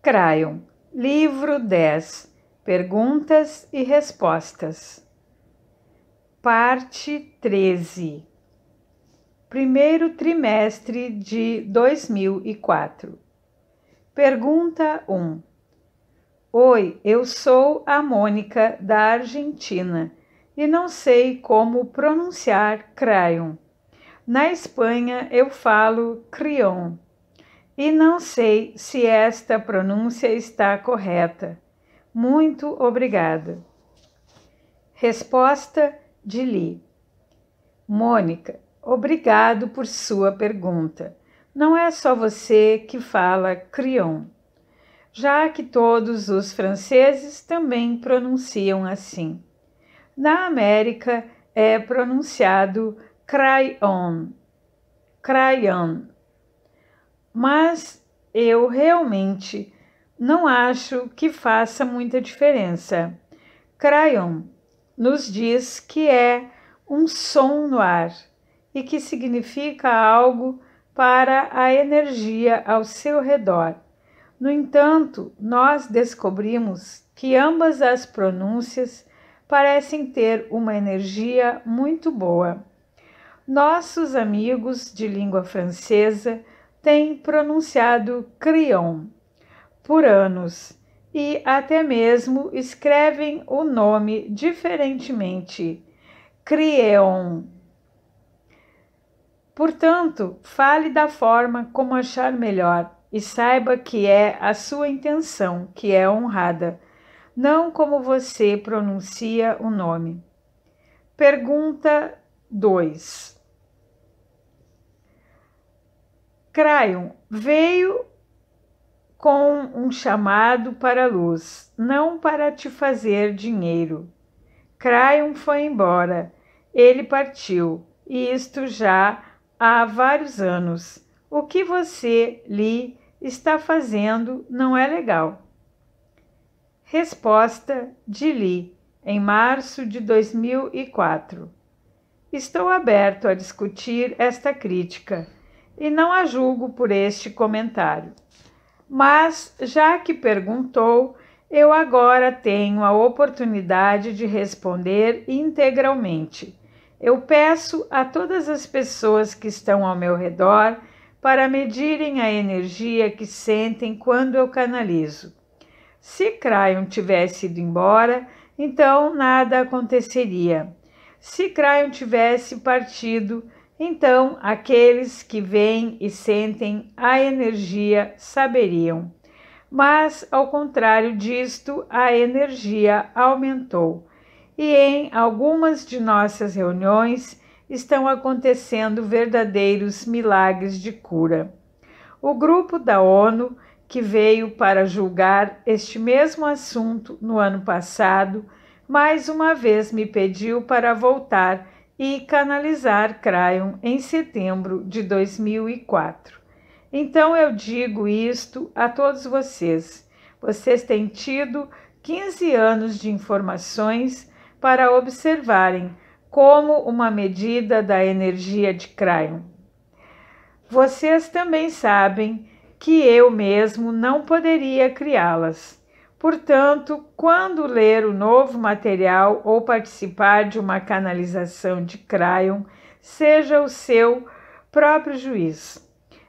Crayon, livro 10, perguntas e respostas. Parte 13. Primeiro trimestre de 2004. Pergunta 1. Oi, eu sou a Mônica da Argentina e não sei como pronunciar crayon. Na Espanha eu falo crayon e não sei se esta pronúncia está correta. Muito obrigada. Resposta de Li. Mônica, obrigado por sua pergunta. Não é só você que fala Crion, já que todos os franceses também pronunciam assim. Na América é pronunciado Crayon, Crayon mas eu realmente não acho que faça muita diferença. Crayon nos diz que é um som no ar e que significa algo para a energia ao seu redor. No entanto, nós descobrimos que ambas as pronúncias parecem ter uma energia muito boa. Nossos amigos de língua francesa tem pronunciado Crion por anos e até mesmo escrevem o nome diferentemente, Creon. Portanto, fale da forma como achar melhor e saiba que é a sua intenção que é honrada, não como você pronuncia o nome. Pergunta 2. Crayon veio com um chamado para a luz, não para te fazer dinheiro. Crayon foi embora. Ele partiu, e isto já há vários anos. O que você, Lee, está fazendo não é legal. Resposta de Lee, em março de 2004. Estou aberto a discutir esta crítica e não a julgo por este comentário. Mas, já que perguntou, eu agora tenho a oportunidade de responder integralmente. Eu peço a todas as pessoas que estão ao meu redor para medirem a energia que sentem quando eu canalizo. Se Crayon tivesse ido embora, então nada aconteceria. Se Crayon tivesse partido, então, aqueles que veem e sentem a energia saberiam. Mas, ao contrário disto, a energia aumentou. E em algumas de nossas reuniões estão acontecendo verdadeiros milagres de cura. O grupo da ONU, que veio para julgar este mesmo assunto no ano passado, mais uma vez me pediu para voltar e canalizar Crayon em setembro de 2004. Então eu digo isto a todos vocês. Vocês têm tido 15 anos de informações para observarem como uma medida da energia de Crayon. Vocês também sabem que eu mesmo não poderia criá-las. Portanto, quando ler o novo material ou participar de uma canalização de Crayon, seja o seu próprio juiz.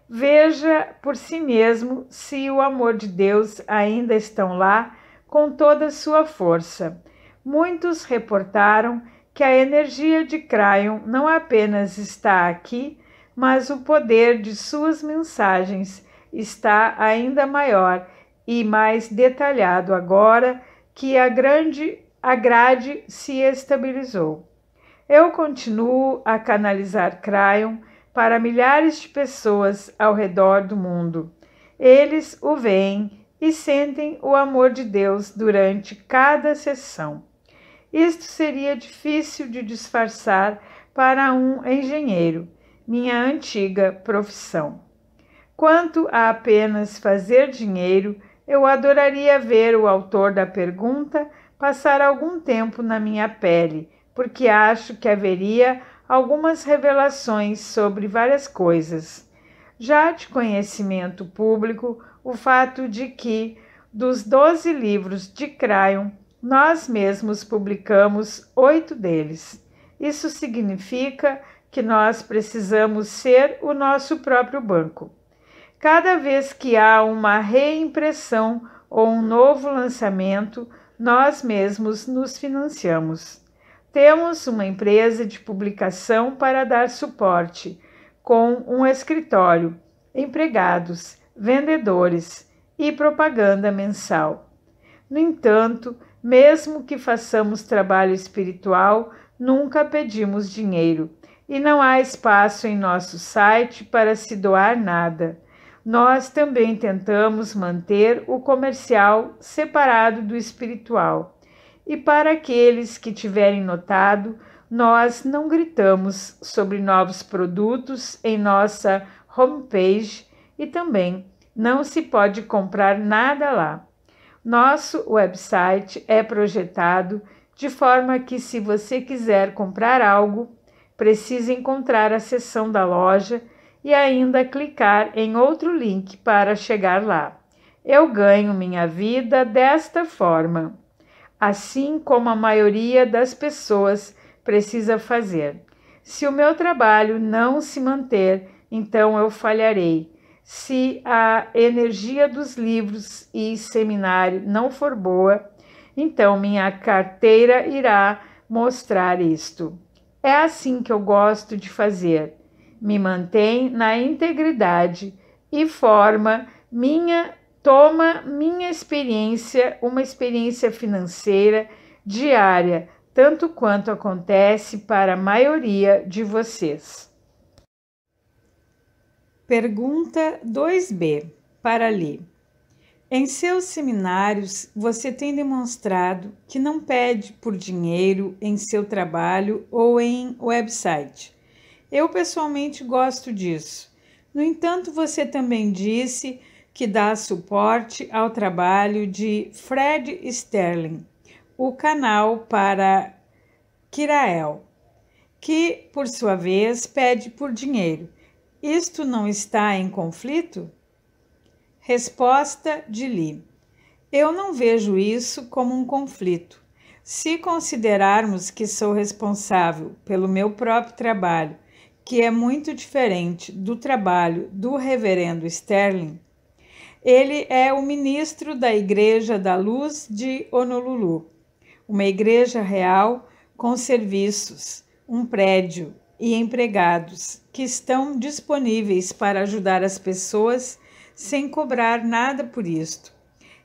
Veja por si mesmo se o amor de Deus ainda estão lá com toda a sua força. Muitos reportaram que a energia de Crayon não apenas está aqui, mas o poder de suas mensagens está ainda maior e mais detalhado agora que a grande a grade se estabilizou. Eu continuo a canalizar Crayon para milhares de pessoas ao redor do mundo. Eles o veem e sentem o amor de Deus durante cada sessão. Isto seria difícil de disfarçar para um engenheiro, minha antiga profissão. Quanto a apenas fazer dinheiro, eu adoraria ver o autor da pergunta passar algum tempo na minha pele, porque acho que haveria algumas revelações sobre várias coisas. Já de conhecimento público, o fato de que, dos 12 livros de Crayon, nós mesmos publicamos oito deles. Isso significa que nós precisamos ser o nosso próprio banco. Cada vez que há uma reimpressão ou um novo lançamento, nós mesmos nos financiamos. Temos uma empresa de publicação para dar suporte, com um escritório, empregados, vendedores e propaganda mensal. No entanto, mesmo que façamos trabalho espiritual, nunca pedimos dinheiro e não há espaço em nosso site para se doar nada nós também tentamos manter o comercial separado do espiritual. E para aqueles que tiverem notado, nós não gritamos sobre novos produtos em nossa homepage e também não se pode comprar nada lá. Nosso website é projetado de forma que, se você quiser comprar algo, precisa encontrar a seção da loja e ainda clicar em outro link para chegar lá. Eu ganho minha vida desta forma, assim como a maioria das pessoas precisa fazer. Se o meu trabalho não se manter, então eu falharei. Se a energia dos livros e seminário não for boa, então minha carteira irá mostrar isto. É assim que eu gosto de fazer me mantém na integridade e forma minha toma minha experiência uma experiência financeira diária, tanto quanto acontece para a maioria de vocês. Pergunta 2b para Li. Em seus seminários, você tem demonstrado que não pede por dinheiro em seu trabalho ou em website eu pessoalmente gosto disso. No entanto, você também disse que dá suporte ao trabalho de Fred Sterling, o canal para Kirael, que, por sua vez, pede por dinheiro. Isto não está em conflito? Resposta de Lee: Eu não vejo isso como um conflito. Se considerarmos que sou responsável pelo meu próprio trabalho que é muito diferente do trabalho do reverendo Sterling, ele é o ministro da Igreja da Luz de Honolulu, uma igreja real com serviços, um prédio e empregados que estão disponíveis para ajudar as pessoas sem cobrar nada por isto.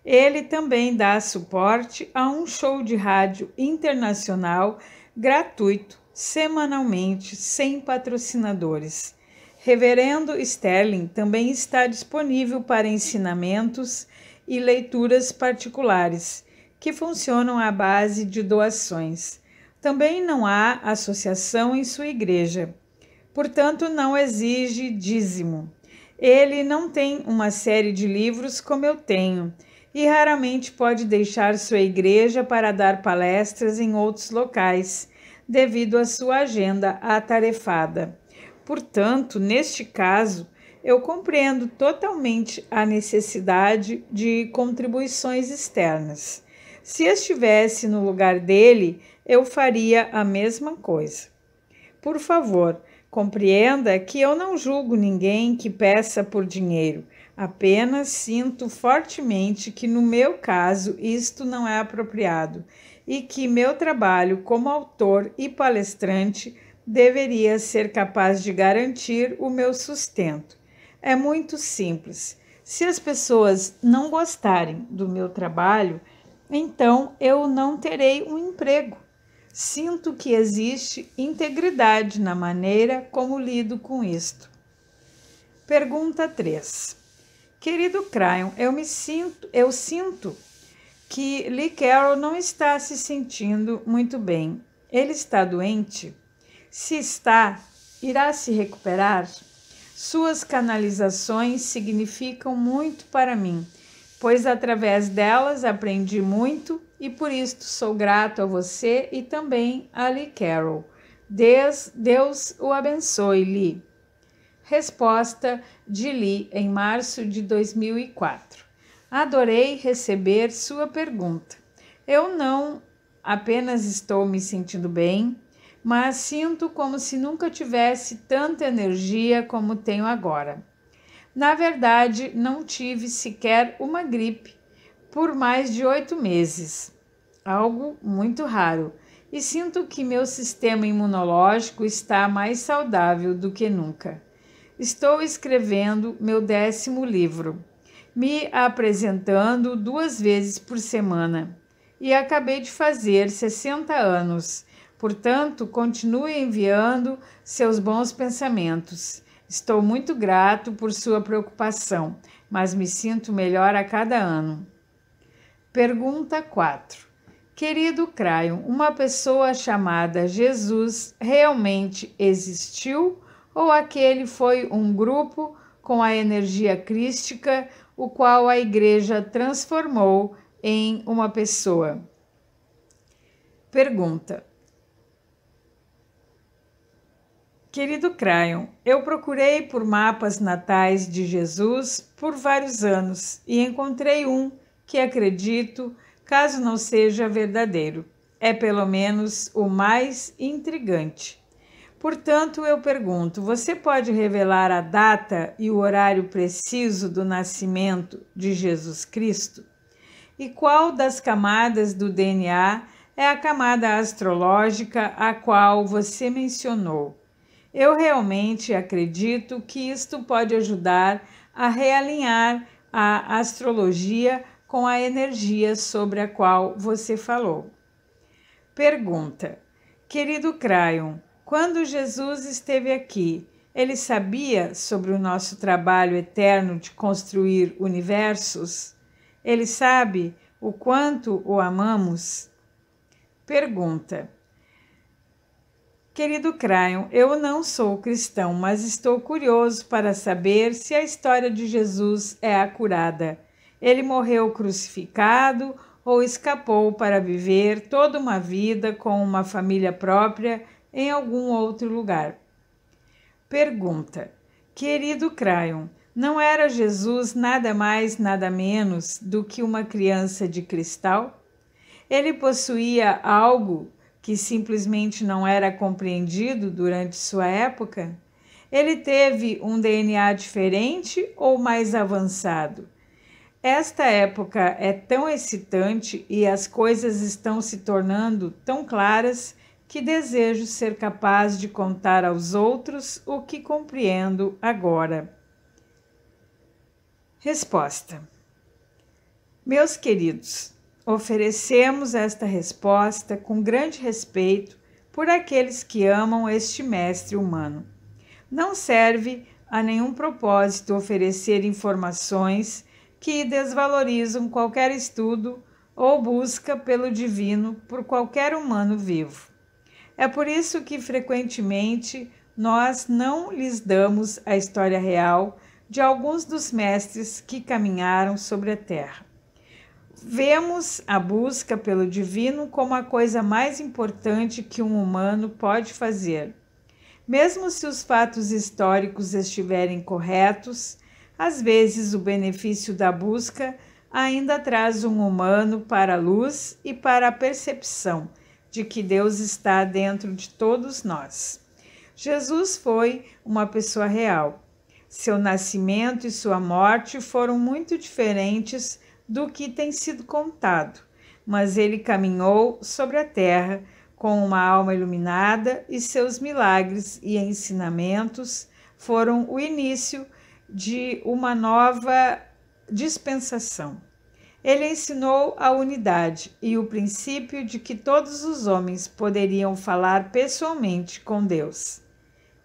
Ele também dá suporte a um show de rádio internacional gratuito semanalmente sem patrocinadores. Reverendo Sterling também está disponível para ensinamentos e leituras particulares, que funcionam à base de doações. Também não há associação em sua igreja, portanto, não exige dízimo. Ele não tem uma série de livros como eu tenho e raramente pode deixar sua igreja para dar palestras em outros locais devido à sua agenda atarefada. Portanto, neste caso, eu compreendo totalmente a necessidade de contribuições externas. Se estivesse no lugar dele, eu faria a mesma coisa. Por favor, compreenda que eu não julgo ninguém que peça por dinheiro, apenas sinto fortemente que no meu caso isto não é apropriado e que meu trabalho como autor e palestrante deveria ser capaz de garantir o meu sustento. É muito simples. Se as pessoas não gostarem do meu trabalho, então eu não terei um emprego. Sinto que existe integridade na maneira como lido com isto. Pergunta 3. Querido Crayon, eu me sinto, eu sinto que Lee Carroll não está se sentindo muito bem. Ele está doente? Se está, irá se recuperar? Suas canalizações significam muito para mim, pois através delas aprendi muito e por isto sou grato a você e também a Lee Carroll. Deus, Deus o abençoe, Lee. Resposta de Lee em março de 2004. Adorei receber sua pergunta. Eu não apenas estou me sentindo bem, mas sinto como se nunca tivesse tanta energia como tenho agora. Na verdade, não tive sequer uma gripe por mais de oito meses algo muito raro e sinto que meu sistema imunológico está mais saudável do que nunca. Estou escrevendo meu décimo livro me apresentando duas vezes por semana e acabei de fazer 60 anos. Portanto, continue enviando seus bons pensamentos. Estou muito grato por sua preocupação, mas me sinto melhor a cada ano. Pergunta 4. Querido Craio, uma pessoa chamada Jesus realmente existiu ou aquele foi um grupo com a energia crística o qual a Igreja transformou em uma pessoa. Pergunta. Querido Crayon, eu procurei por mapas natais de Jesus por vários anos e encontrei um que acredito, caso não seja verdadeiro, é pelo menos o mais intrigante. Portanto, eu pergunto: você pode revelar a data e o horário preciso do nascimento de Jesus Cristo? E qual das camadas do DNA é a camada astrológica a qual você mencionou? Eu realmente acredito que isto pode ajudar a realinhar a astrologia com a energia sobre a qual você falou. Pergunta: Querido Crayon, quando Jesus esteve aqui, ele sabia sobre o nosso trabalho eterno de construir universos? Ele sabe o quanto o amamos? Pergunta. Querido Crayon, eu não sou cristão, mas estou curioso para saber se a história de Jesus é acurada. Ele morreu crucificado ou escapou para viver toda uma vida com uma família própria em algum outro lugar. Pergunta: Querido Crayon, não era Jesus nada mais, nada menos do que uma criança de cristal? Ele possuía algo que simplesmente não era compreendido durante sua época? Ele teve um DNA diferente ou mais avançado? Esta época é tão excitante e as coisas estão se tornando tão claras que desejo ser capaz de contar aos outros o que compreendo agora. Resposta: Meus queridos, oferecemos esta resposta com grande respeito por aqueles que amam este mestre humano. Não serve a nenhum propósito oferecer informações que desvalorizam qualquer estudo ou busca pelo divino por qualquer humano vivo. É por isso que frequentemente nós não lhes damos a história real de alguns dos mestres que caminharam sobre a terra. Vemos a busca pelo divino como a coisa mais importante que um humano pode fazer. Mesmo se os fatos históricos estiverem corretos, às vezes o benefício da busca ainda traz um humano para a luz e para a percepção de que Deus está dentro de todos nós. Jesus foi uma pessoa real. Seu nascimento e sua morte foram muito diferentes do que tem sido contado, mas ele caminhou sobre a terra com uma alma iluminada e seus milagres e ensinamentos foram o início de uma nova dispensação. Ele ensinou a unidade e o princípio de que todos os homens poderiam falar pessoalmente com Deus.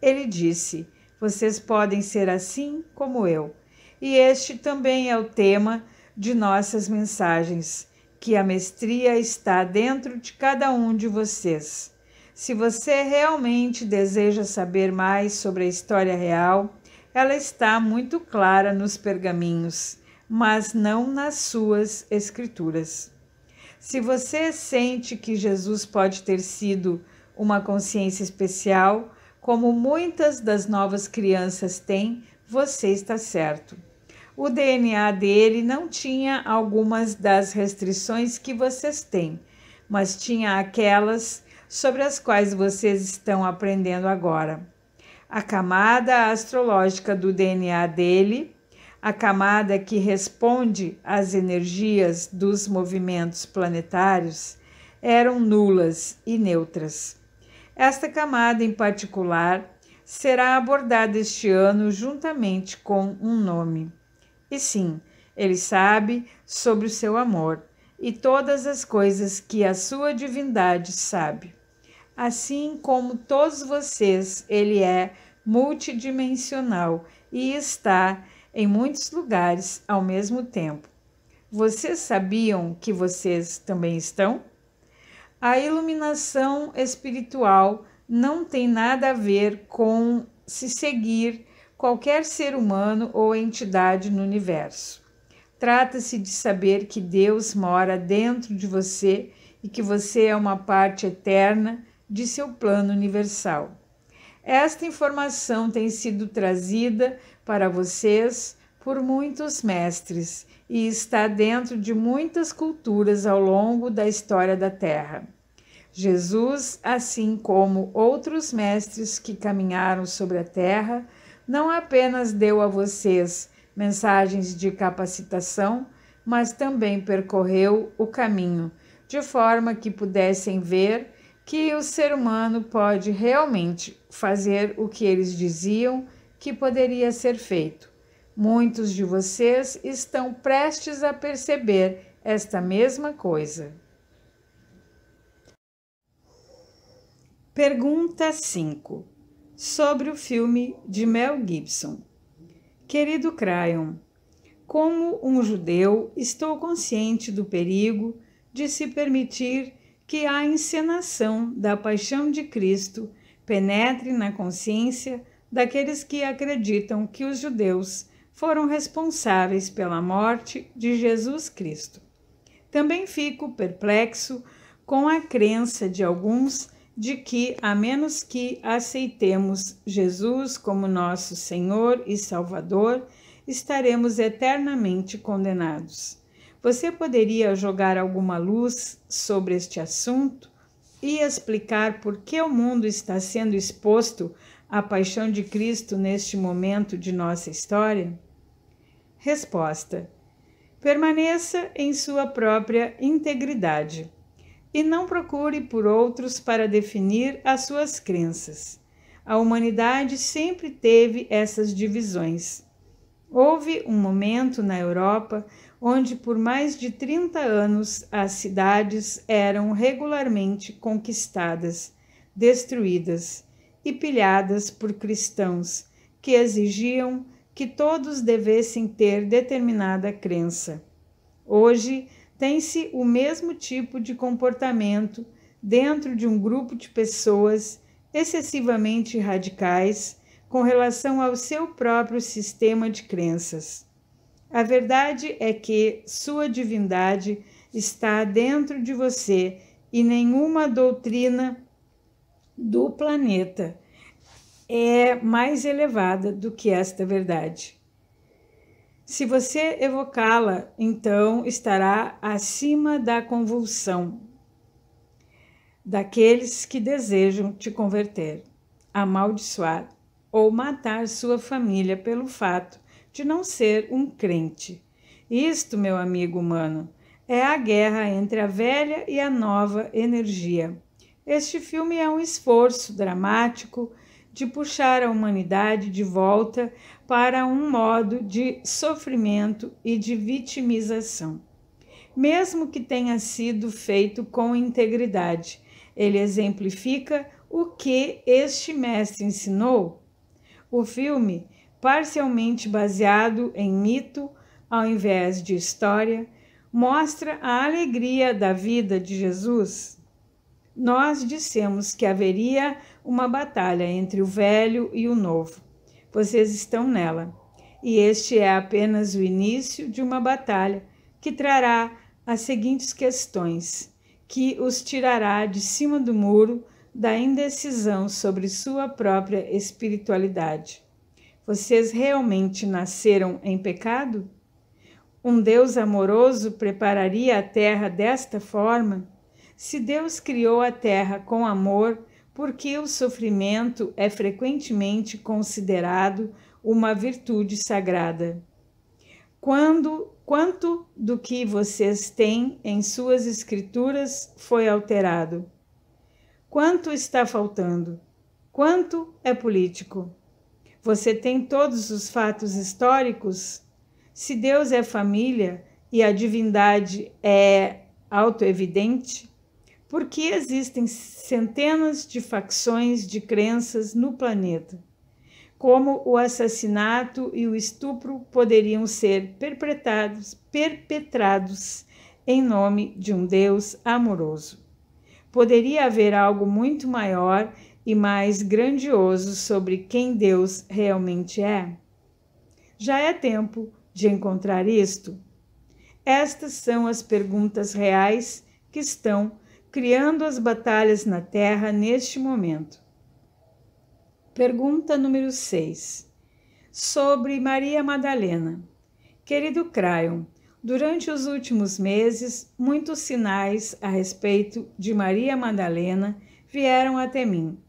Ele disse: Vocês podem ser assim como eu. E este também é o tema de nossas mensagens, que a mestria está dentro de cada um de vocês. Se você realmente deseja saber mais sobre a história real, ela está muito clara nos pergaminhos mas não nas suas escrituras. Se você sente que Jesus pode ter sido uma consciência especial, como muitas das novas crianças têm, você está certo. O DNA dele não tinha algumas das restrições que vocês têm, mas tinha aquelas sobre as quais vocês estão aprendendo agora. A camada astrológica do DNA dele a camada que responde às energias dos movimentos planetários, eram nulas e neutras. Esta camada em particular será abordada este ano juntamente com um nome. E sim, ele sabe sobre o seu amor e todas as coisas que a sua divindade sabe. Assim como todos vocês, ele é multidimensional e está em muitos lugares ao mesmo tempo. Vocês sabiam que vocês também estão? A iluminação espiritual não tem nada a ver com se seguir qualquer ser humano ou entidade no universo. Trata-se de saber que Deus mora dentro de você e que você é uma parte eterna de seu plano universal. Esta informação tem sido trazida para vocês por muitos mestres e está dentro de muitas culturas ao longo da história da Terra. Jesus, assim como outros mestres que caminharam sobre a terra, não apenas deu a vocês mensagens de capacitação, mas também percorreu o caminho, de forma que pudessem ver que o ser humano pode realmente fazer o que eles diziam que poderia ser feito. Muitos de vocês estão prestes a perceber esta mesma coisa. Pergunta 5 sobre o filme de Mel Gibson. Querido Crayon, como um judeu, estou consciente do perigo de se permitir que a encenação da paixão de Cristo penetre na consciência daqueles que acreditam que os judeus foram responsáveis pela morte de Jesus Cristo. Também fico perplexo com a crença de alguns de que, a menos que aceitemos Jesus como nosso Senhor e Salvador, estaremos eternamente condenados. Você poderia jogar alguma luz sobre este assunto e explicar por que o mundo está sendo exposto à paixão de Cristo neste momento de nossa história? Resposta: Permaneça em sua própria integridade e não procure por outros para definir as suas crenças. A humanidade sempre teve essas divisões. Houve um momento na Europa onde por mais de 30 anos as cidades eram regularmente conquistadas, destruídas e pilhadas por cristãos que exigiam que todos devessem ter determinada crença. Hoje, tem-se o mesmo tipo de comportamento dentro de um grupo de pessoas excessivamente radicais com relação ao seu próprio sistema de crenças. A verdade é que sua divindade está dentro de você e nenhuma doutrina do planeta é mais elevada do que esta verdade. Se você evocá-la, então estará acima da convulsão daqueles que desejam te converter, amaldiçoar ou matar sua família pelo fato de não ser um crente. Isto, meu amigo humano, é a guerra entre a velha e a nova energia. Este filme é um esforço dramático de puxar a humanidade de volta para um modo de sofrimento e de vitimização. Mesmo que tenha sido feito com integridade, ele exemplifica o que este mestre ensinou. O filme parcialmente baseado em mito ao invés de história, mostra a alegria da vida de Jesus? Nós dissemos que haveria uma batalha entre o velho e o novo. Vocês estão nela. E este é apenas o início de uma batalha que trará as seguintes questões, que os tirará de cima do muro da indecisão sobre sua própria espiritualidade. Vocês realmente nasceram em pecado? Um Deus amoroso prepararia a terra desta forma? Se Deus criou a terra com amor, por que o sofrimento é frequentemente considerado uma virtude sagrada? Quando, quanto do que vocês têm em suas escrituras foi alterado? Quanto está faltando? Quanto é político? Você tem todos os fatos históricos? Se Deus é família e a divindade é autoevidente, por que existem centenas de facções de crenças no planeta? Como o assassinato e o estupro poderiam ser perpetrados, perpetrados em nome de um Deus amoroso? Poderia haver algo muito maior e mais grandioso sobre quem Deus realmente é? Já é tempo de encontrar isto? Estas são as perguntas reais que estão criando as batalhas na Terra neste momento. Pergunta número 6. Sobre Maria Madalena. Querido Crayon, durante os últimos meses, muitos sinais a respeito de Maria Madalena vieram até mim.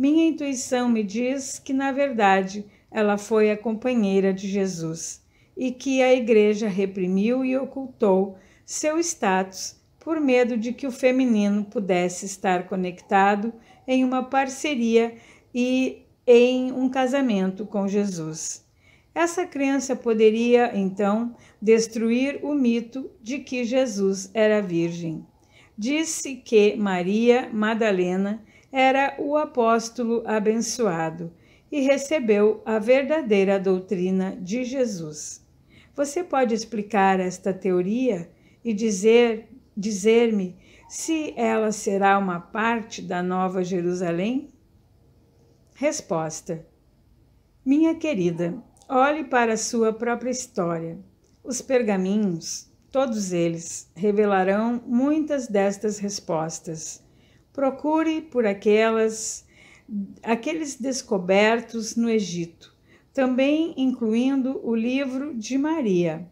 Minha intuição me diz que, na verdade, ela foi a companheira de Jesus e que a igreja reprimiu e ocultou seu status por medo de que o feminino pudesse estar conectado em uma parceria e em um casamento com Jesus. Essa crença poderia, então, destruir o mito de que Jesus era virgem. Disse que Maria Madalena era o apóstolo abençoado e recebeu a verdadeira doutrina de Jesus. Você pode explicar esta teoria e dizer dizer-me se ela será uma parte da Nova Jerusalém? Resposta: Minha querida, olhe para a sua própria história. Os pergaminhos, todos eles, revelarão muitas destas respostas. Procure por aquelas aqueles descobertos no Egito, também incluindo o livro de Maria.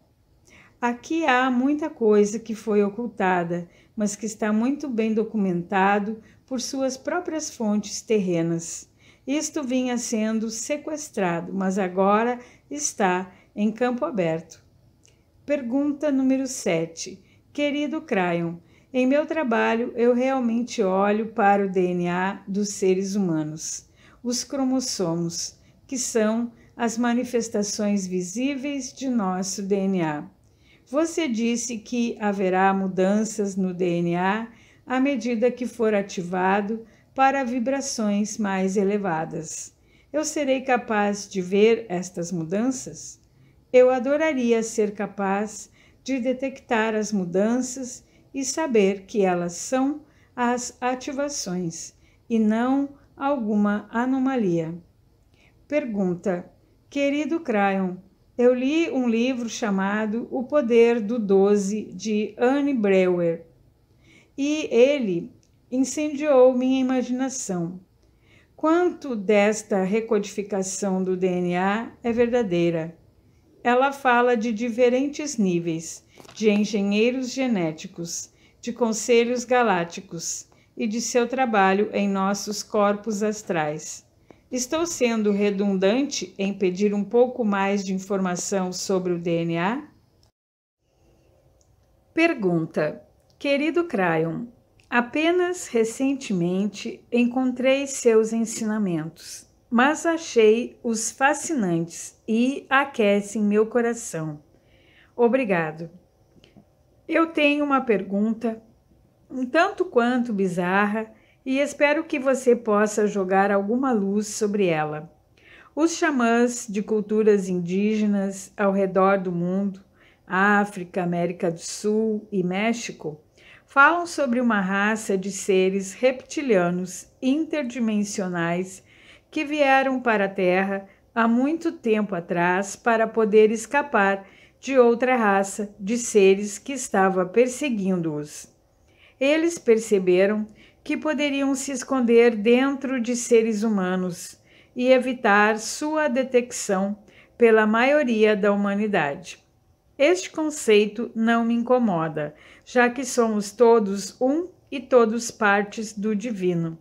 Aqui há muita coisa que foi ocultada, mas que está muito bem documentado por suas próprias fontes terrenas. Isto vinha sendo sequestrado, mas agora está em campo aberto. Pergunta número 7. Querido Crayon, em meu trabalho, eu realmente olho para o DNA dos seres humanos, os cromossomos, que são as manifestações visíveis de nosso DNA. Você disse que haverá mudanças no DNA à medida que for ativado para vibrações mais elevadas. Eu serei capaz de ver estas mudanças? Eu adoraria ser capaz de detectar as mudanças e saber que elas são as ativações e não alguma anomalia. Pergunta: Querido Crayon, eu li um livro chamado O Poder do 12 de Anne Brewer e ele incendiou minha imaginação. Quanto desta recodificação do DNA é verdadeira? Ela fala de diferentes níveis de engenheiros genéticos, de conselhos galácticos e de seu trabalho em nossos corpos astrais. Estou sendo redundante em pedir um pouco mais de informação sobre o DNA? Pergunta: Querido Crayon, apenas recentemente encontrei seus ensinamentos, mas achei os fascinantes e aquecem meu coração. Obrigado. Eu tenho uma pergunta um tanto quanto bizarra e espero que você possa jogar alguma luz sobre ela. Os xamãs de culturas indígenas ao redor do mundo, África, América do Sul e México, falam sobre uma raça de seres reptilianos interdimensionais que vieram para a Terra há muito tempo atrás para poder escapar de outra raça de seres que estava perseguindo-os. Eles perceberam que poderiam se esconder dentro de seres humanos e evitar sua detecção pela maioria da humanidade. Este conceito não me incomoda, já que somos todos um e todos partes do divino.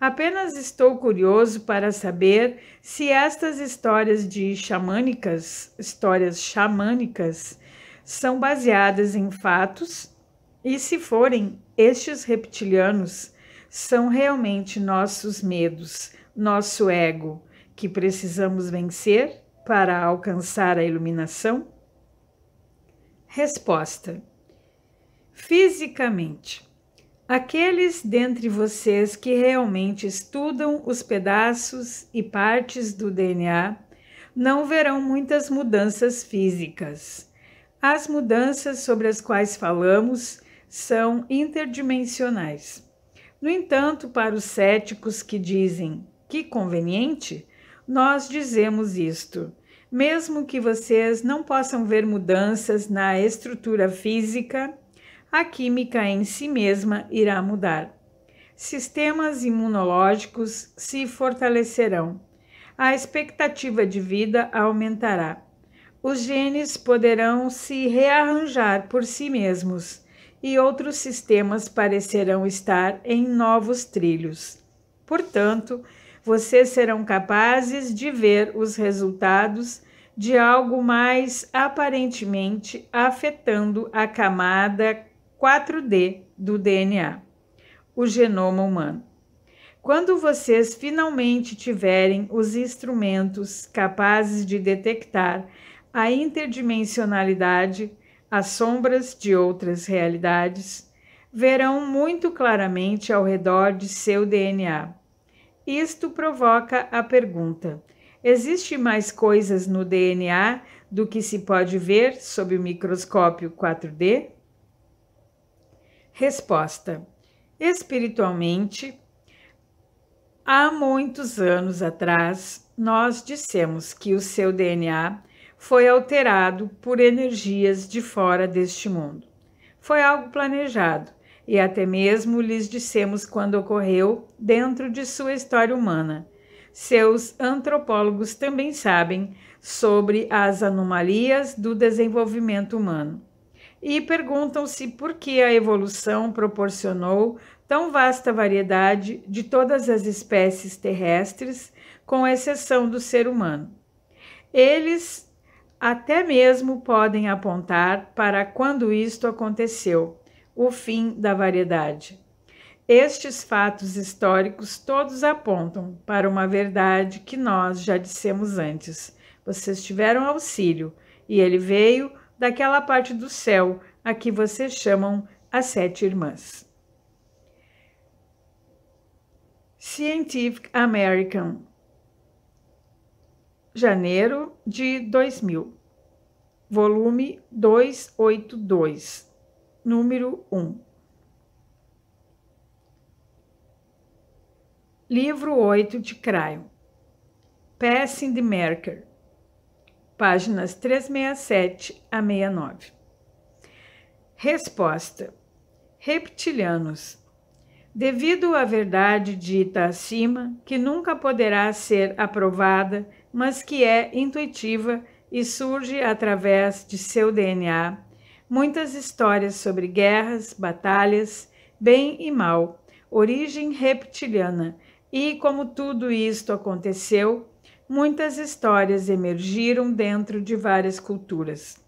Apenas estou curioso para saber se estas histórias de xamânicas, histórias xamânicas, são baseadas em fatos e se forem, estes reptilianos são realmente nossos medos, nosso ego, que precisamos vencer para alcançar a iluminação? Resposta: Fisicamente. Aqueles dentre vocês que realmente estudam os pedaços e partes do DNA não verão muitas mudanças físicas. As mudanças sobre as quais falamos são interdimensionais. No entanto, para os céticos que dizem que conveniente, nós dizemos isto. Mesmo que vocês não possam ver mudanças na estrutura física a química em si mesma irá mudar. Sistemas imunológicos se fortalecerão. A expectativa de vida aumentará. Os genes poderão se rearranjar por si mesmos e outros sistemas parecerão estar em novos trilhos. Portanto, vocês serão capazes de ver os resultados de algo mais aparentemente afetando a camada 4D do DNA, o genoma humano. Quando vocês finalmente tiverem os instrumentos capazes de detectar a interdimensionalidade, as sombras de outras realidades, verão muito claramente ao redor de seu DNA. Isto provoca a pergunta: existe mais coisas no DNA do que se pode ver sob o microscópio 4D? Resposta: Espiritualmente, há muitos anos atrás, nós dissemos que o seu DNA foi alterado por energias de fora deste mundo. Foi algo planejado e até mesmo lhes dissemos quando ocorreu dentro de sua história humana. Seus antropólogos também sabem sobre as anomalias do desenvolvimento humano e perguntam-se por que a evolução proporcionou tão vasta variedade de todas as espécies terrestres, com exceção do ser humano. Eles até mesmo podem apontar para quando isto aconteceu, o fim da variedade. Estes fatos históricos todos apontam para uma verdade que nós já dissemos antes. Vocês tiveram auxílio e ele veio daquela parte do céu a que vocês chamam as sete irmãs. Scientific American, janeiro de 2000, volume 282, número 1. Livro 8 de Crayon, Passing the Merker, páginas 367 a 69. Resposta: Reptilianos. Devido à verdade dita acima, que nunca poderá ser aprovada, mas que é intuitiva e surge através de seu DNA, muitas histórias sobre guerras, batalhas, bem e mal, origem reptiliana, e como tudo isto aconteceu, muitas histórias emergiram dentro de várias culturas.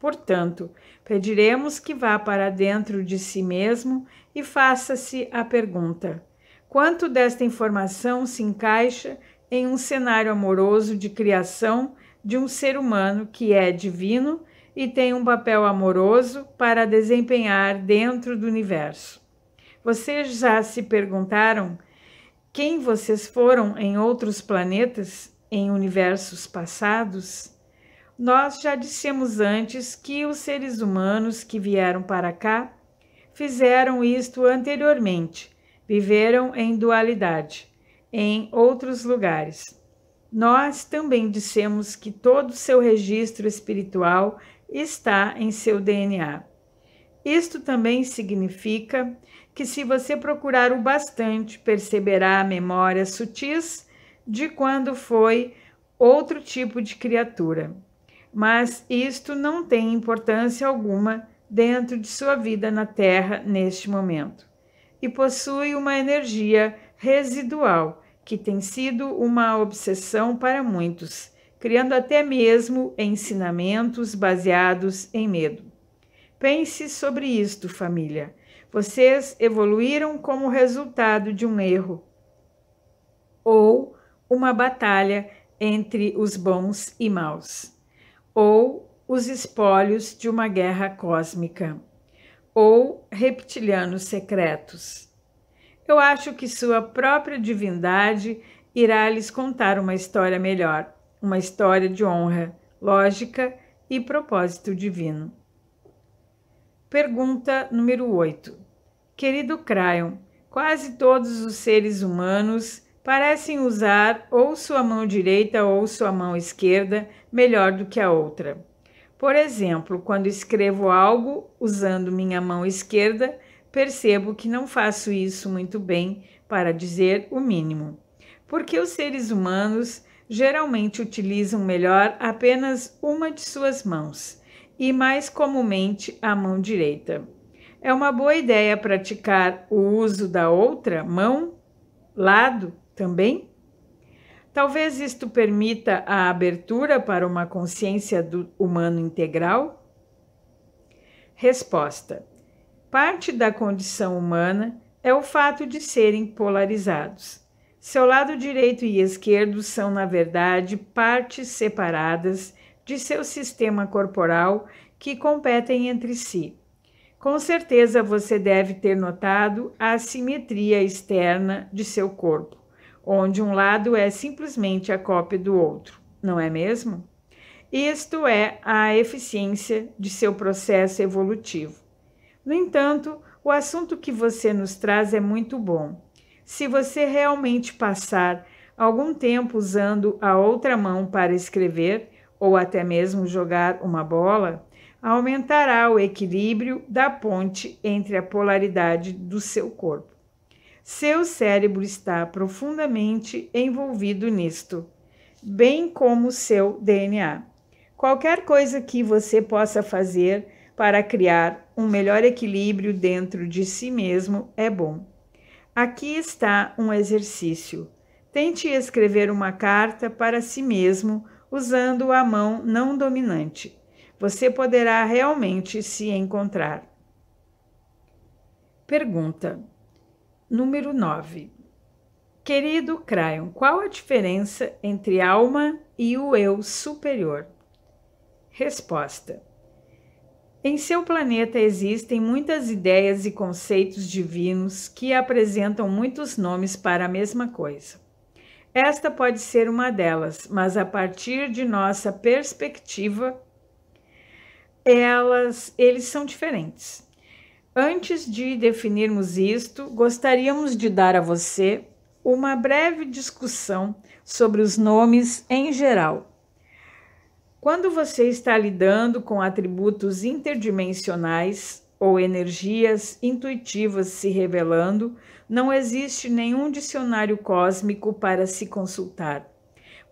Portanto, pediremos que vá para dentro de si mesmo e faça-se a pergunta: quanto desta informação se encaixa em um cenário amoroso de criação de um ser humano que é divino e tem um papel amoroso para desempenhar dentro do universo? Vocês já se perguntaram quem vocês foram em outros planetas? em universos passados, nós já dissemos antes que os seres humanos que vieram para cá fizeram isto anteriormente, viveram em dualidade, em outros lugares. Nós também dissemos que todo o seu registro espiritual está em seu DNA. Isto também significa que, se você procurar o bastante, perceberá memórias sutis de quando foi outro tipo de criatura. Mas isto não tem importância alguma dentro de sua vida na Terra neste momento. E possui uma energia residual que tem sido uma obsessão para muitos, criando até mesmo ensinamentos baseados em medo. Pense sobre isto, família. Vocês evoluíram como resultado de um erro ou uma batalha entre os bons e maus, ou os espólios de uma guerra cósmica, ou reptilianos secretos. Eu acho que sua própria divindade irá lhes contar uma história melhor, uma história de honra, lógica e propósito divino. Pergunta número 8. Querido Crayon, quase todos os seres humanos parecem usar ou sua mão direita ou sua mão esquerda melhor do que a outra. Por exemplo, quando escrevo algo usando minha mão esquerda, percebo que não faço isso muito bem, para dizer o mínimo. Porque os seres humanos geralmente utilizam melhor apenas uma de suas mãos e mais comumente a mão direita. É uma boa ideia praticar o uso da outra mão, lado, também? Talvez isto permita a abertura para uma consciência do humano integral? Resposta: Parte da condição humana é o fato de serem polarizados. Seu lado direito e esquerdo são, na verdade, partes separadas de seu sistema corporal que competem entre si. Com certeza você deve ter notado a assimetria externa de seu corpo onde um lado é simplesmente a cópia do outro, não é mesmo? Isto é a eficiência de seu processo evolutivo. No entanto, o assunto que você nos traz é muito bom. Se você realmente passar algum tempo usando a outra mão para escrever, ou até mesmo jogar uma bola, aumentará o equilíbrio da ponte entre a polaridade do seu corpo. Seu cérebro está profundamente envolvido nisto, bem como seu DNA. Qualquer coisa que você possa fazer para criar um melhor equilíbrio dentro de si mesmo é bom. Aqui está um exercício. Tente escrever uma carta para si mesmo usando a mão não dominante. Você poderá realmente se encontrar. Pergunta: Número 9. Querido Crayon, qual a diferença entre alma e o eu superior? Resposta. Em seu planeta existem muitas ideias e conceitos divinos que apresentam muitos nomes para a mesma coisa. Esta pode ser uma delas, mas a partir de nossa perspectiva, elas, eles são diferentes. Antes de definirmos isto, gostaríamos de dar a você uma breve discussão sobre os nomes em geral. Quando você está lidando com atributos interdimensionais ou energias intuitivas se revelando, não existe nenhum dicionário cósmico para se consultar.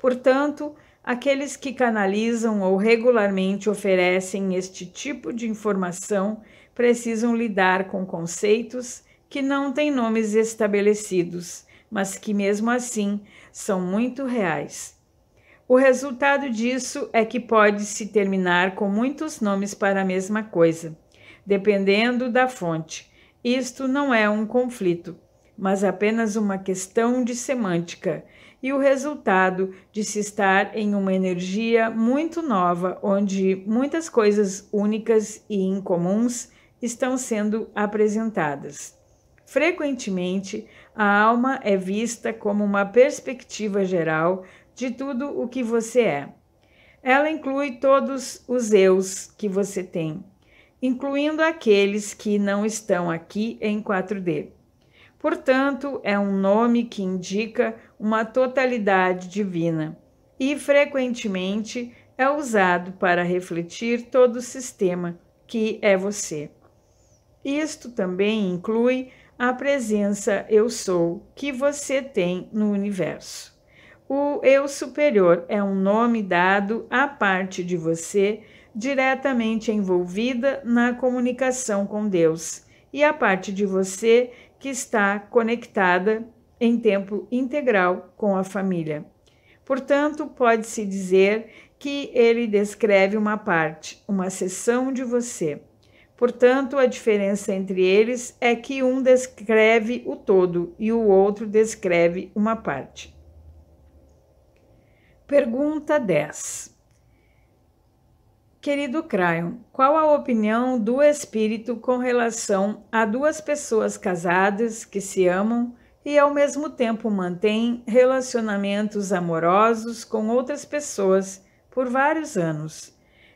Portanto, aqueles que canalizam ou regularmente oferecem este tipo de informação precisam lidar com conceitos que não têm nomes estabelecidos, mas que mesmo assim são muito reais. O resultado disso é que pode-se terminar com muitos nomes para a mesma coisa, dependendo da fonte. Isto não é um conflito, mas apenas uma questão de semântica e o resultado de se estar em uma energia muito nova, onde muitas coisas únicas e incomuns estão sendo apresentadas. Frequentemente, a alma é vista como uma perspectiva geral de tudo o que você é. Ela inclui todos os eus que você tem, incluindo aqueles que não estão aqui em 4D. Portanto, é um nome que indica uma totalidade divina e frequentemente é usado para refletir todo o sistema que é você. Isto também inclui a presença eu sou que você tem no universo. O eu superior é um nome dado à parte de você diretamente envolvida na comunicação com Deus e à parte de você que está conectada em tempo integral com a família. Portanto, pode-se dizer que ele descreve uma parte, uma seção de você. Portanto, a diferença entre eles é que um descreve o todo e o outro descreve uma parte. Pergunta 10. Querido Crayon, qual a opinião do espírito com relação a duas pessoas casadas que se amam e ao mesmo tempo mantêm relacionamentos amorosos com outras pessoas por vários anos?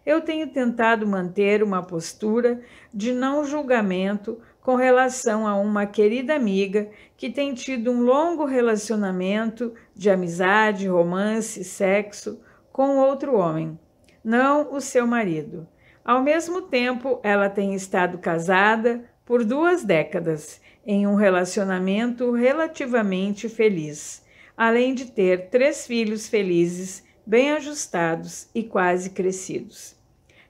eu tenho tentado manter uma postura de não julgamento com relação a uma querida amiga que tem tido um longo relacionamento de amizade, romance, sexo com outro homem, não o seu marido. Ao mesmo tempo, ela tem estado casada por duas décadas, em um relacionamento relativamente feliz, além de ter três filhos felizes, bem ajustados e quase crescidos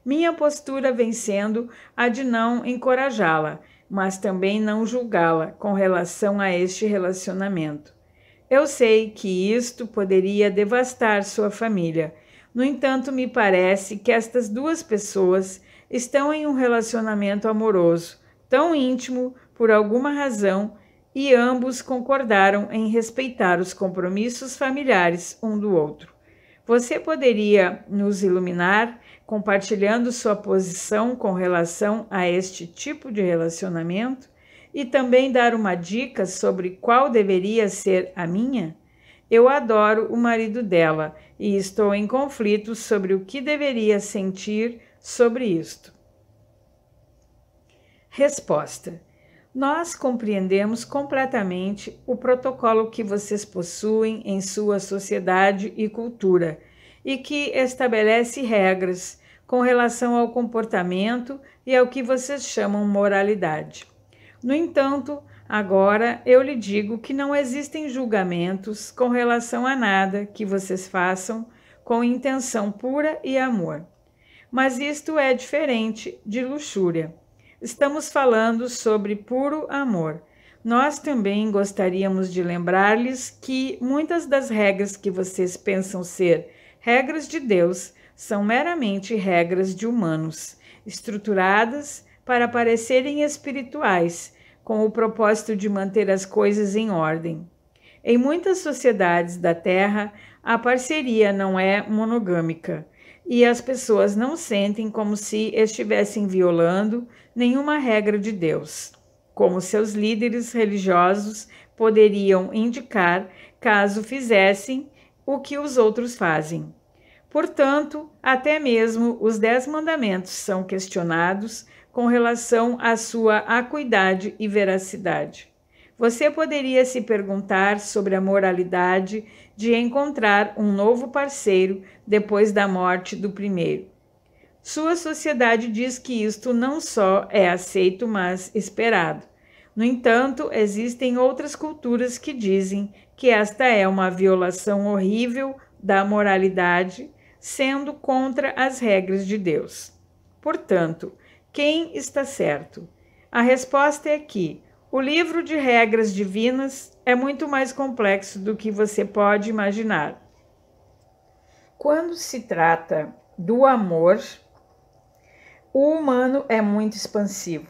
minha postura vem sendo a de não encorajá-la, mas também não julgá-la com relação a este relacionamento. Eu sei que isto poderia devastar sua família. No entanto, me parece que estas duas pessoas estão em um relacionamento amoroso, tão íntimo por alguma razão, e ambos concordaram em respeitar os compromissos familiares um do outro. Você poderia nos iluminar compartilhando sua posição com relação a este tipo de relacionamento e também dar uma dica sobre qual deveria ser a minha? Eu adoro o marido dela e estou em conflito sobre o que deveria sentir sobre isto. Resposta: Nós compreendemos completamente o protocolo que vocês possuem em sua sociedade e cultura e que estabelece regras com relação ao comportamento e ao que vocês chamam moralidade. No entanto, agora eu lhe digo que não existem julgamentos com relação a nada que vocês façam com intenção pura e amor. Mas isto é diferente de luxúria. Estamos falando sobre puro amor. Nós também gostaríamos de lembrar-lhes que muitas das regras que vocês pensam ser Regras de Deus são meramente regras de humanos, estruturadas para parecerem espirituais, com o propósito de manter as coisas em ordem. Em muitas sociedades da Terra, a parceria não é monogâmica e as pessoas não sentem como se estivessem violando nenhuma regra de Deus, como seus líderes religiosos poderiam indicar caso fizessem o que os outros fazem. Portanto, até mesmo os Dez Mandamentos são questionados com relação à sua acuidade e veracidade. Você poderia se perguntar sobre a moralidade de encontrar um novo parceiro depois da morte do primeiro. Sua sociedade diz que isto não só é aceito, mas esperado. No entanto, existem outras culturas que dizem que esta é uma violação horrível da moralidade, sendo contra as regras de Deus. Portanto, quem está certo? A resposta é que o livro de regras divinas é muito mais complexo do que você pode imaginar. Quando se trata do amor, o humano é muito expansivo.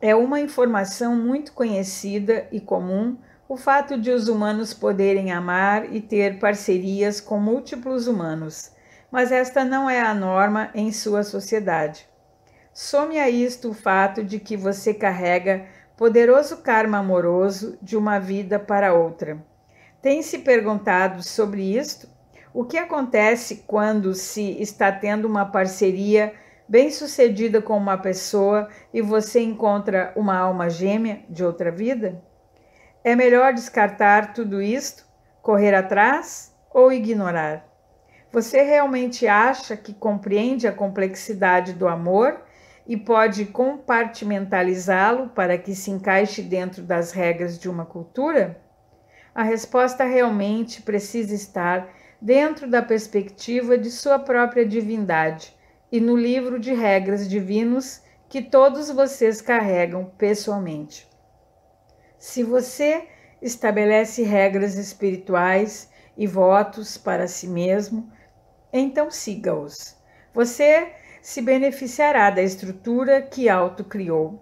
É uma informação muito conhecida e comum o fato de os humanos poderem amar e ter parcerias com múltiplos humanos, mas esta não é a norma em sua sociedade. Some a isto o fato de que você carrega poderoso karma amoroso de uma vida para outra. Tem se perguntado sobre isto? O que acontece quando se está tendo uma parceria bem-sucedida com uma pessoa e você encontra uma alma gêmea de outra vida? É melhor descartar tudo isto, correr atrás ou ignorar? Você realmente acha que compreende a complexidade do amor e pode compartimentalizá-lo para que se encaixe dentro das regras de uma cultura? A resposta realmente precisa estar dentro da perspectiva de sua própria divindade e no livro de regras divinos que todos vocês carregam pessoalmente. Se você estabelece regras espirituais e votos para si mesmo, então siga-os. Você se beneficiará da estrutura que Alto criou.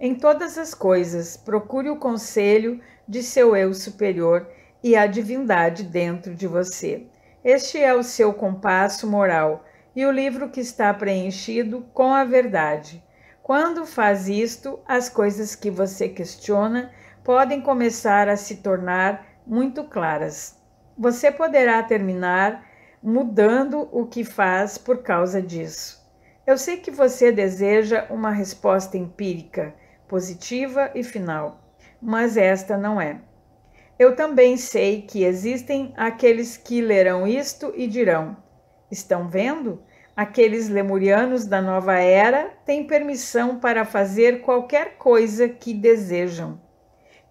Em todas as coisas, procure o conselho de seu eu superior e a divindade dentro de você. Este é o seu compasso moral e o livro que está preenchido com a verdade. Quando faz isto, as coisas que você questiona podem começar a se tornar muito claras. Você poderá terminar mudando o que faz por causa disso. Eu sei que você deseja uma resposta empírica, positiva e final, mas esta não é. Eu também sei que existem aqueles que lerão isto e dirão: Estão vendo? Aqueles lemurianos da nova era têm permissão para fazer qualquer coisa que desejam.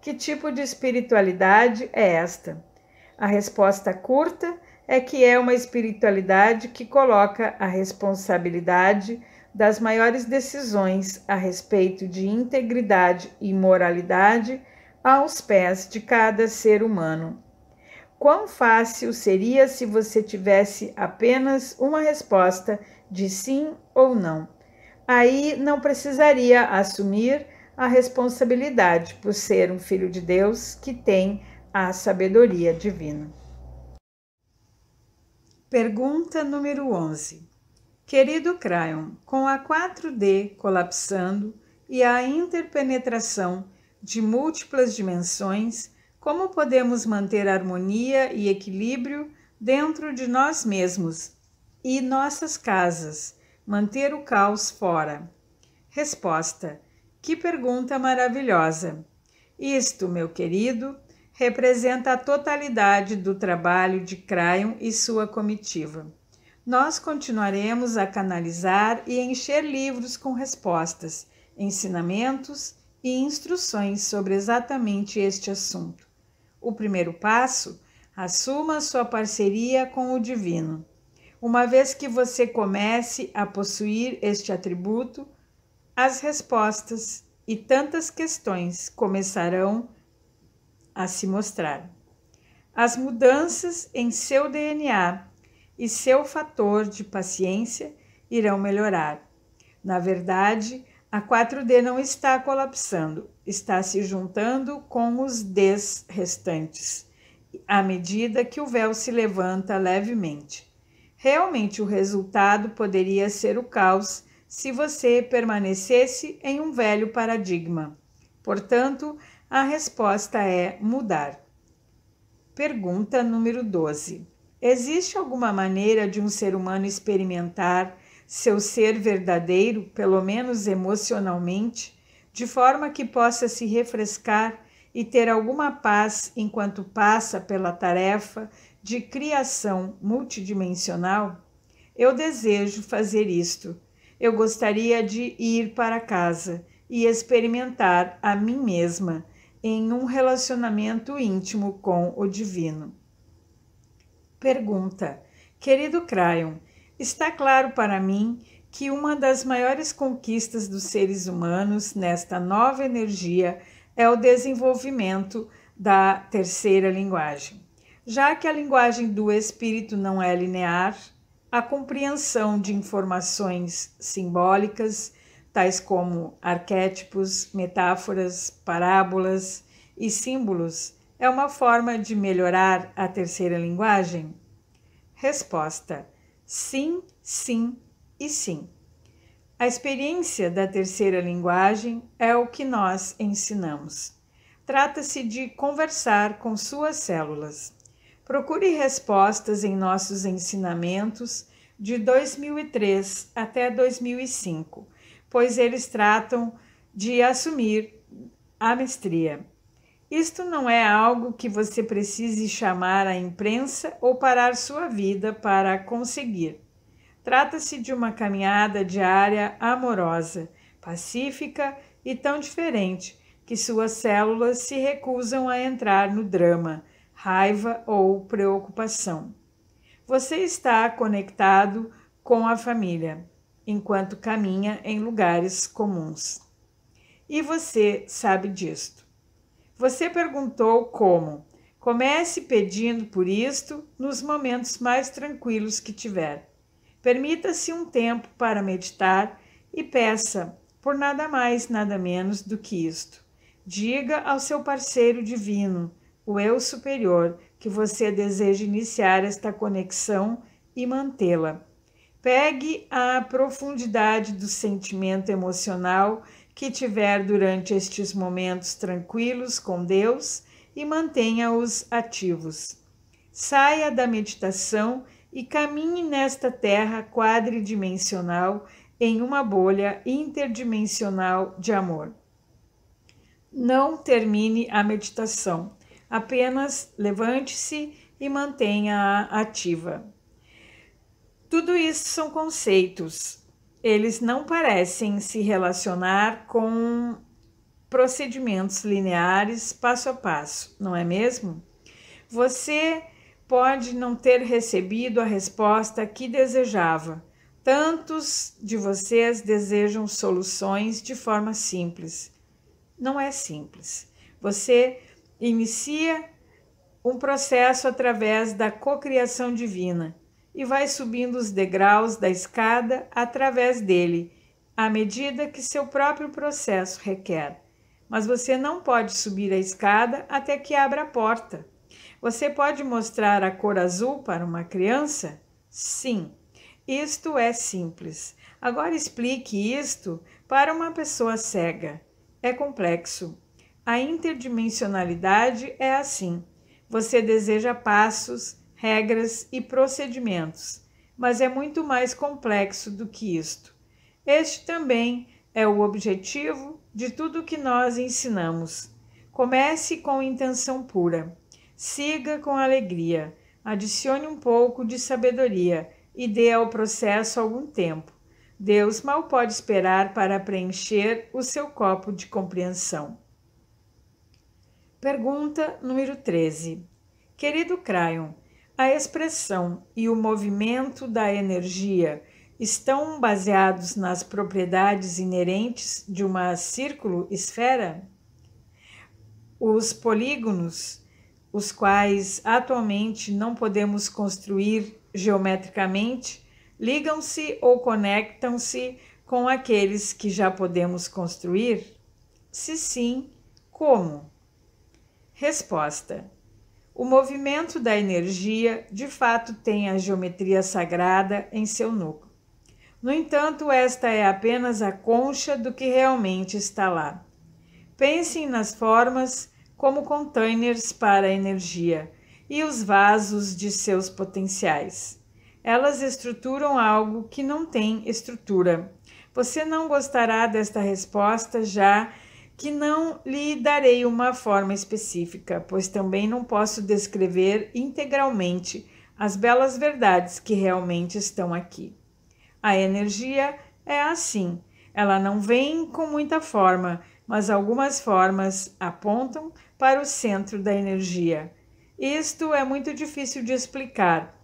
Que tipo de espiritualidade é esta? A resposta curta é que é uma espiritualidade que coloca a responsabilidade das maiores decisões a respeito de integridade e moralidade aos pés de cada ser humano. Quão fácil seria se você tivesse apenas uma resposta de sim ou não? Aí não precisaria assumir a responsabilidade por ser um filho de Deus que tem a sabedoria divina. Pergunta número 11. Querido Crayon, com a 4D colapsando e a interpenetração de múltiplas dimensões, como podemos manter harmonia e equilíbrio dentro de nós mesmos e nossas casas, manter o caos fora? Resposta: que pergunta maravilhosa! Isto, meu querido, representa a totalidade do trabalho de Crayon e sua comitiva. Nós continuaremos a canalizar e encher livros com respostas, ensinamentos e instruções sobre exatamente este assunto. O primeiro passo: assuma sua parceria com o divino. Uma vez que você comece a possuir este atributo, as respostas e tantas questões começarão a se mostrar. As mudanças em seu DNA e seu fator de paciência irão melhorar. Na verdade, a 4D não está colapsando, está se juntando com os Ds restantes, à medida que o véu se levanta levemente. Realmente, o resultado poderia ser o caos se você permanecesse em um velho paradigma. Portanto, a resposta é mudar. Pergunta número 12. Existe alguma maneira de um ser humano experimentar seu ser verdadeiro, pelo menos emocionalmente, de forma que possa se refrescar e ter alguma paz enquanto passa pela tarefa de criação multidimensional? Eu desejo fazer isto. Eu gostaria de ir para casa e experimentar a mim mesma em um relacionamento íntimo com o divino. Pergunta: Querido Crayon, está claro para mim que uma das maiores conquistas dos seres humanos nesta nova energia é o desenvolvimento da terceira linguagem. Já que a linguagem do espírito não é linear, a compreensão de informações simbólicas, tais como arquétipos, metáforas, parábolas e símbolos, é uma forma de melhorar a terceira linguagem? Resposta: sim, sim e sim. A experiência da terceira linguagem é o que nós ensinamos. Trata-se de conversar com suas células. Procure respostas em nossos ensinamentos de 2003 até 2005, pois eles tratam de assumir a mestria. Isto não é algo que você precise chamar à imprensa ou parar sua vida para conseguir. Trata-se de uma caminhada diária amorosa, pacífica e tão diferente que suas células se recusam a entrar no drama, raiva ou preocupação. Você está conectado com a família enquanto caminha em lugares comuns. E você sabe disto. Você perguntou como. Comece pedindo por isto nos momentos mais tranquilos que tiver. Permita-se um tempo para meditar e peça por nada mais, nada menos do que isto. Diga ao seu parceiro divino o eu superior, que você deseja iniciar esta conexão e mantê-la. Pegue a profundidade do sentimento emocional que tiver durante estes momentos tranquilos com Deus e mantenha-os ativos. Saia da meditação e caminhe nesta terra quadridimensional em uma bolha interdimensional de amor. Não termine a meditação. Apenas levante-se e mantenha-a ativa. Tudo isso são conceitos. Eles não parecem se relacionar com procedimentos lineares, passo a passo, não é mesmo? Você pode não ter recebido a resposta que desejava. Tantos de vocês desejam soluções de forma simples. Não é simples. Você inicia um processo através da cocriação divina e vai subindo os degraus da escada através dele, à medida que seu próprio processo requer. Mas você não pode subir a escada até que abra a porta. Você pode mostrar a cor azul para uma criança? Sim, isto é simples. Agora explique isto para uma pessoa cega. É complexo. A interdimensionalidade é assim: você deseja passos, regras e procedimentos, mas é muito mais complexo do que isto. Este também é o objetivo de tudo o que nós ensinamos. Comece com intenção pura, siga com alegria, adicione um pouco de sabedoria e dê ao processo algum tempo. Deus mal pode esperar para preencher o seu copo de compreensão. Pergunta número 13. Querido Crayon, a expressão e o movimento da energia estão baseados nas propriedades inerentes de uma círculo esfera? Os polígonos, os quais atualmente não podemos construir geometricamente, ligam-se ou conectam-se com aqueles que já podemos construir? Se sim, como? Resposta: O movimento da energia de fato tem a geometria sagrada em seu núcleo. No entanto, esta é apenas a concha do que realmente está lá. Pensem nas formas como containers para a energia e os vasos de seus potenciais. Elas estruturam algo que não tem estrutura. Você não gostará desta resposta já que não lhe darei uma forma específica, pois também não posso descrever integralmente as belas verdades que realmente estão aqui. A energia é assim, ela não vem com muita forma, mas algumas formas apontam para o centro da energia. Isto é muito difícil de explicar.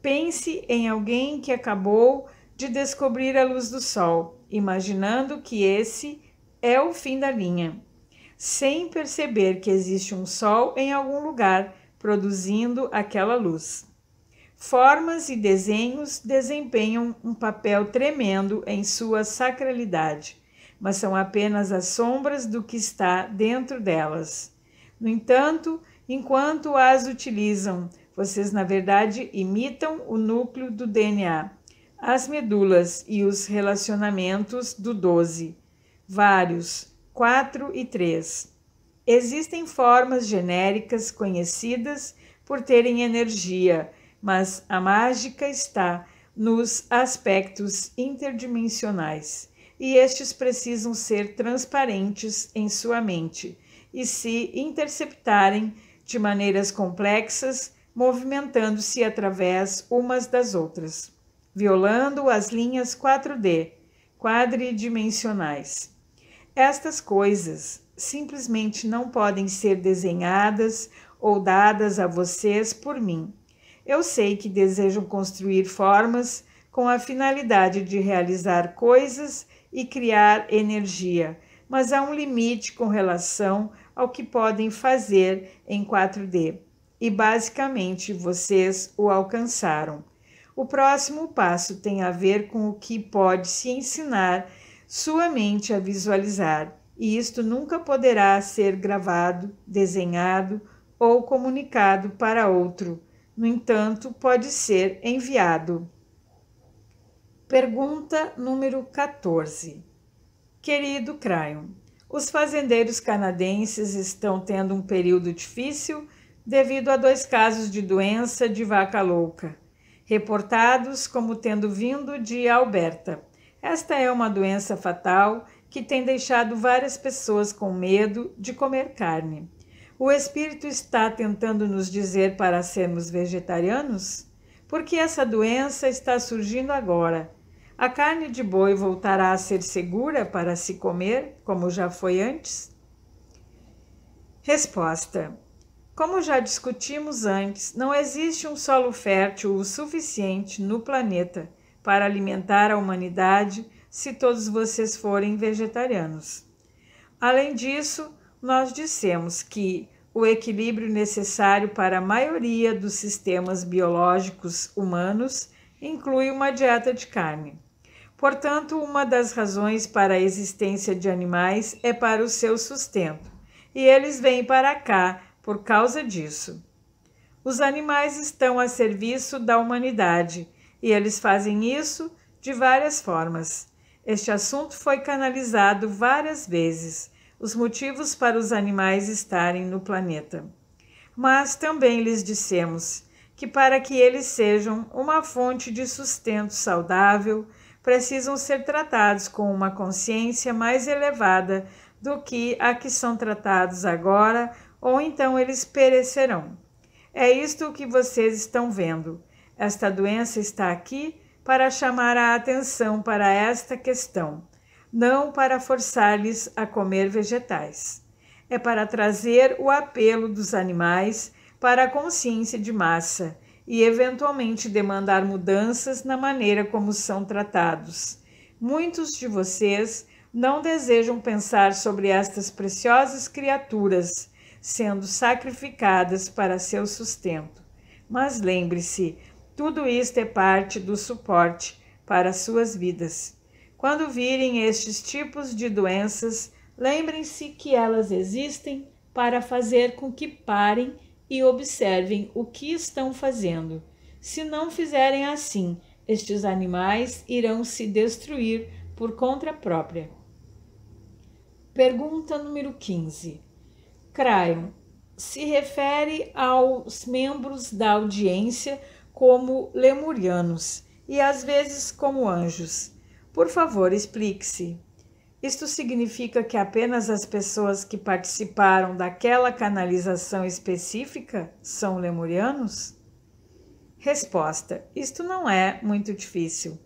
Pense em alguém que acabou de descobrir a luz do sol, imaginando que esse é o fim da linha, sem perceber que existe um sol em algum lugar produzindo aquela luz. Formas e desenhos desempenham um papel tremendo em sua sacralidade, mas são apenas as sombras do que está dentro delas. No entanto, enquanto as utilizam, vocês na verdade imitam o núcleo do DNA, as medulas e os relacionamentos do 12 vários, 4 e 3. Existem formas genéricas conhecidas por terem energia, mas a mágica está nos aspectos interdimensionais, e estes precisam ser transparentes em sua mente e se interceptarem de maneiras complexas, movimentando-se através umas das outras, violando as linhas 4D, quadridimensionais. Estas coisas simplesmente não podem ser desenhadas ou dadas a vocês por mim. Eu sei que desejam construir formas com a finalidade de realizar coisas e criar energia, mas há um limite com relação ao que podem fazer em 4D. E basicamente vocês o alcançaram. O próximo passo tem a ver com o que pode se ensinar sua mente a visualizar, e isto nunca poderá ser gravado, desenhado ou comunicado para outro. No entanto, pode ser enviado. Pergunta número 14. Querido Crayon, os fazendeiros canadenses estão tendo um período difícil devido a dois casos de doença de vaca louca, reportados como tendo vindo de Alberta. Esta é uma doença fatal que tem deixado várias pessoas com medo de comer carne. O Espírito está tentando nos dizer para sermos vegetarianos? Porque essa doença está surgindo agora. A carne de boi voltará a ser segura para se comer, como já foi antes? Resposta: Como já discutimos antes, não existe um solo fértil o suficiente no planeta para alimentar a humanidade se todos vocês forem vegetarianos. Além disso, nós dissemos que o equilíbrio necessário para a maioria dos sistemas biológicos humanos inclui uma dieta de carne. Portanto, uma das razões para a existência de animais é para o seu sustento, e eles vêm para cá por causa disso. Os animais estão a serviço da humanidade e eles fazem isso de várias formas. Este assunto foi canalizado várias vezes, os motivos para os animais estarem no planeta. Mas também lhes dissemos que, para que eles sejam uma fonte de sustento saudável, precisam ser tratados com uma consciência mais elevada do que a que são tratados agora, ou então eles perecerão. É isto que vocês estão vendo. Esta doença está aqui para chamar a atenção para esta questão, não para forçar-lhes a comer vegetais. É para trazer o apelo dos animais para a consciência de massa e, eventualmente, demandar mudanças na maneira como são tratados. Muitos de vocês não desejam pensar sobre estas preciosas criaturas sendo sacrificadas para seu sustento. Mas lembre-se, tudo isto é parte do suporte para suas vidas. Quando virem estes tipos de doenças, lembrem-se que elas existem para fazer com que parem e observem o que estão fazendo. Se não fizerem assim, estes animais irão se destruir por conta própria. Pergunta número 15. Crayon se refere aos membros da audiência como lemurianos e às vezes como anjos. Por favor, explique-se. Isto significa que apenas as pessoas que participaram daquela canalização específica são lemurianos? Resposta: Isto não é muito difícil.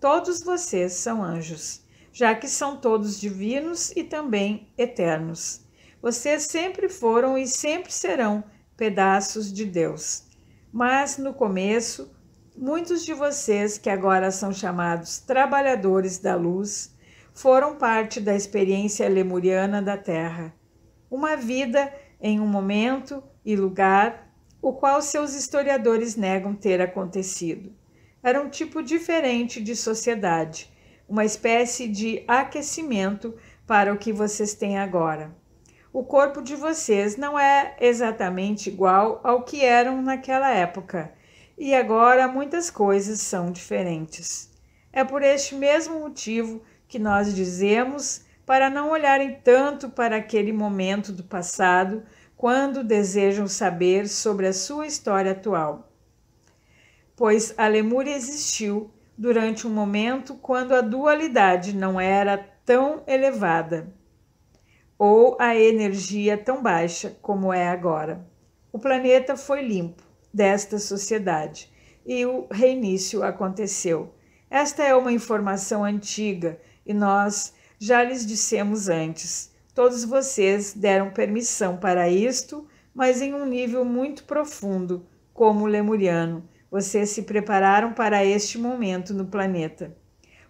Todos vocês são anjos, já que são todos divinos e também eternos. Vocês sempre foram e sempre serão pedaços de Deus. Mas no começo, muitos de vocês que agora são chamados trabalhadores da luz foram parte da experiência lemuriana da Terra. Uma vida em um momento e lugar o qual seus historiadores negam ter acontecido. Era um tipo diferente de sociedade, uma espécie de aquecimento para o que vocês têm agora o corpo de vocês não é exatamente igual ao que eram naquela época, e agora muitas coisas são diferentes. É por este mesmo motivo que nós dizemos para não olharem tanto para aquele momento do passado quando desejam saber sobre a sua história atual. Pois a Lemúria existiu durante um momento quando a dualidade não era tão elevada ou a energia tão baixa como é agora. O planeta foi limpo desta sociedade e o reinício aconteceu. Esta é uma informação antiga e nós já lhes dissemos antes. Todos vocês deram permissão para isto, mas em um nível muito profundo, como o lemuriano. Vocês se prepararam para este momento no planeta.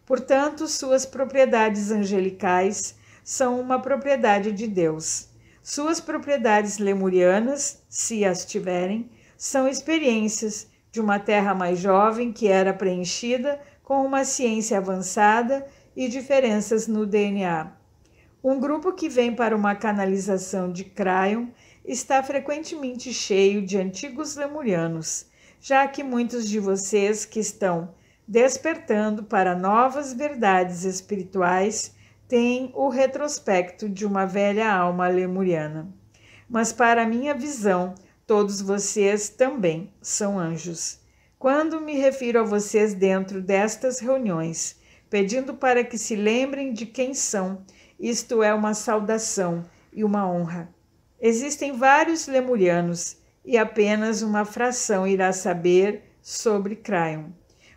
Portanto, suas propriedades angelicais são uma propriedade de Deus. Suas propriedades lemurianas, se as tiverem, são experiências de uma terra mais jovem que era preenchida com uma ciência avançada e diferenças no DNA. Um grupo que vem para uma canalização de Cryon está frequentemente cheio de antigos lemurianos, já que muitos de vocês que estão despertando para novas verdades espirituais tem o retrospecto de uma velha alma lemuriana. Mas, para minha visão, todos vocês também são anjos. Quando me refiro a vocês dentro destas reuniões, pedindo para que se lembrem de quem são, isto é uma saudação e uma honra. Existem vários lemurianos e apenas uma fração irá saber sobre Crayon.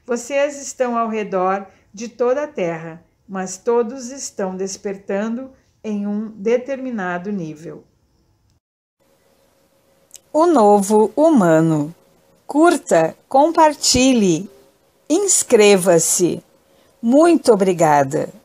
Vocês estão ao redor de toda a Terra mas todos estão despertando em um determinado nível. O novo humano. Curta, compartilhe, inscreva-se. Muito obrigada.